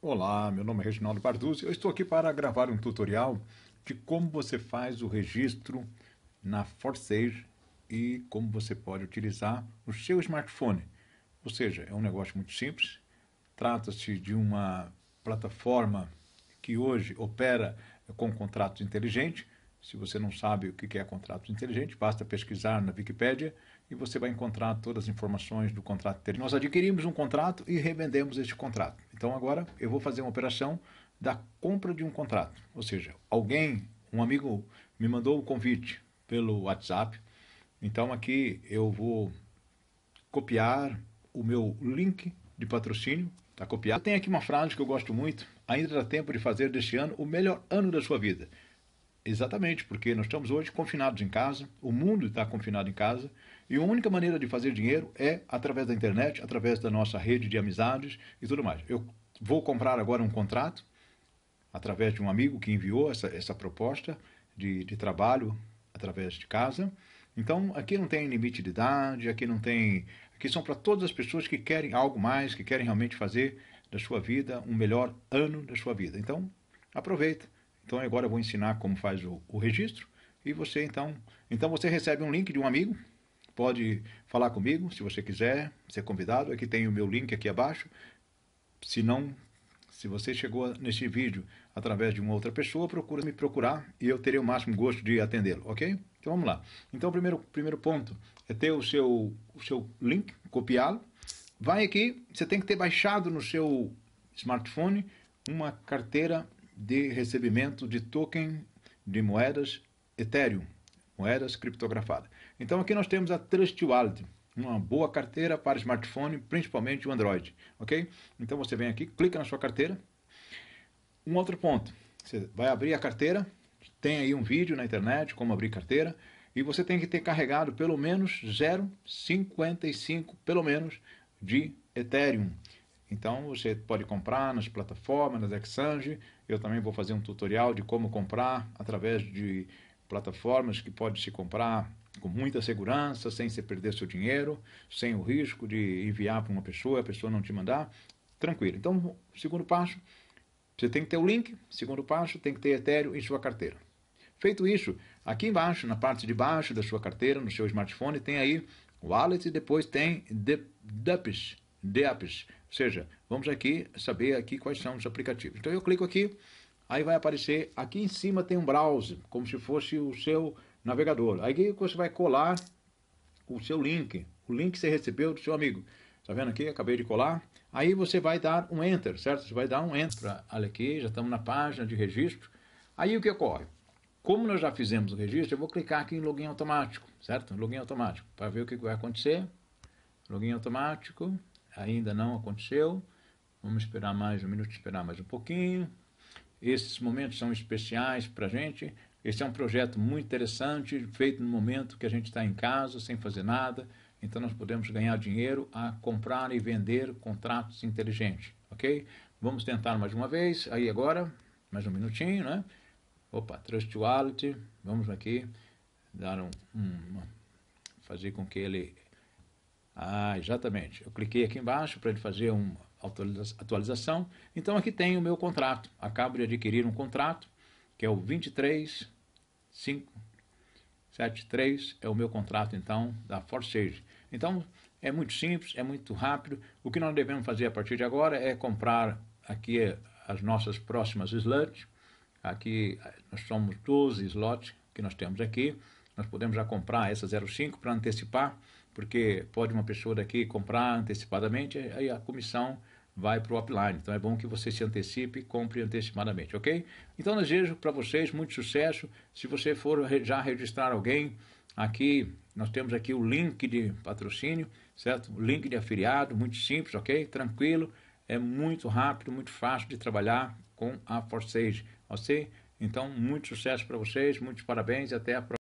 Olá, meu nome é Reginaldo Barduzzi. Eu estou aqui para gravar um tutorial de como você faz o registro na Forsage e como você pode utilizar o seu smartphone. Ou seja, é um negócio muito simples. Trata-se de uma plataforma que hoje opera com contratos inteligentes. Se você não sabe o que é contrato inteligente, basta pesquisar na Wikipédia e você vai encontrar todas as informações do contrato inteligente. Nós adquirimos um contrato e revendemos este contrato. Então agora eu vou fazer uma operação da compra de um contrato. Ou seja, alguém, um amigo me mandou o um convite pelo WhatsApp. Então aqui eu vou copiar o meu link de patrocínio, tá copiado. Tem aqui uma frase que eu gosto muito, ainda dá tempo de fazer deste ano o melhor ano da sua vida. Exatamente, porque nós estamos hoje confinados em casa, o mundo está confinado em casa, e a única maneira de fazer dinheiro é através da internet, através da nossa rede de amizades e tudo mais. Eu vou comprar agora um contrato, através de um amigo que enviou essa, essa proposta de, de trabalho através de casa. Então, aqui não tem limite de idade, aqui não tem. Aqui são para todas as pessoas que querem algo mais, que querem realmente fazer da sua vida um melhor ano da sua vida. Então, aproveita então agora eu vou ensinar como faz o, o registro e você então, então você recebe um link de um amigo, pode falar comigo se você quiser, ser convidado, aqui tem o meu link aqui abaixo. Se não, se você chegou neste vídeo através de uma outra pessoa, procura me procurar e eu terei o máximo gosto de atendê-lo, OK? Então vamos lá. Então o primeiro primeiro ponto é ter o seu o seu link, copiá-lo. Vai aqui, você tem que ter baixado no seu smartphone uma carteira de recebimento de token de moedas Ethereum, moedas criptografadas. Então aqui nós temos a Trust Wallet, uma boa carteira para smartphone, principalmente o Android, ok? Então você vem aqui, clica na sua carteira. Um outro ponto, você vai abrir a carteira, tem aí um vídeo na internet como abrir carteira, e você tem que ter carregado pelo menos 0,55, pelo menos, de Ethereum. Então você pode comprar nas plataformas, nas Exange. Eu também vou fazer um tutorial de como comprar através de plataformas que pode se comprar com muita segurança, sem se perder seu dinheiro, sem o risco de enviar para uma pessoa, a pessoa não te mandar. Tranquilo. Então, segundo passo, você tem que ter o link. Segundo passo, tem que ter Ethereum em sua carteira. Feito isso, aqui embaixo, na parte de baixo da sua carteira, no seu smartphone, tem aí Wallet e depois tem DEPs, de apps, ou seja, vamos aqui saber aqui quais são os aplicativos. Então eu clico aqui, aí vai aparecer, aqui em cima tem um browser, como se fosse o seu navegador. Aí você vai colar o seu link, o link que você recebeu do seu amigo. Tá vendo aqui? Acabei de colar. Aí você vai dar um enter, certo? Você vai dar um enter. Olha aqui, já estamos na página de registro. Aí o que ocorre? Como nós já fizemos o registro, eu vou clicar aqui em login automático, certo? Login automático, para ver o que vai acontecer. Login automático ainda não aconteceu. Vamos esperar mais um minuto, esperar mais um pouquinho. Esses momentos são especiais para a gente. Esse é um projeto muito interessante, feito no momento que a gente está em casa, sem fazer nada. Então nós podemos ganhar dinheiro a comprar e vender contratos inteligentes, ok? Vamos tentar mais uma vez. Aí agora, mais um minutinho, né? Opa, Trust Wallet. Vamos aqui dar um, um fazer com que ele ah, exatamente. Eu cliquei aqui embaixo para ele fazer uma atualização. Então aqui tem o meu contrato. Acabo de adquirir um contrato, que é o 23573, é o meu contrato então da Force Então é muito simples, é muito rápido. O que nós devemos fazer a partir de agora é comprar aqui eh, as nossas próximas slots. Aqui eh, nós somos 12 slots que nós temos aqui. Nós podemos já comprar essa 05 para antecipar porque pode uma pessoa daqui comprar antecipadamente, aí a comissão vai para o upline. Então é bom que você se antecipe e compre antecipadamente, ok? Então desejo para vocês muito sucesso. Se você for já registrar alguém, aqui nós temos aqui o link de patrocínio, certo? O link de afiliado, muito simples, ok? Tranquilo, é muito rápido, muito fácil de trabalhar com a Forsage, ok? Então muito sucesso para vocês, muitos parabéns e até a próxima.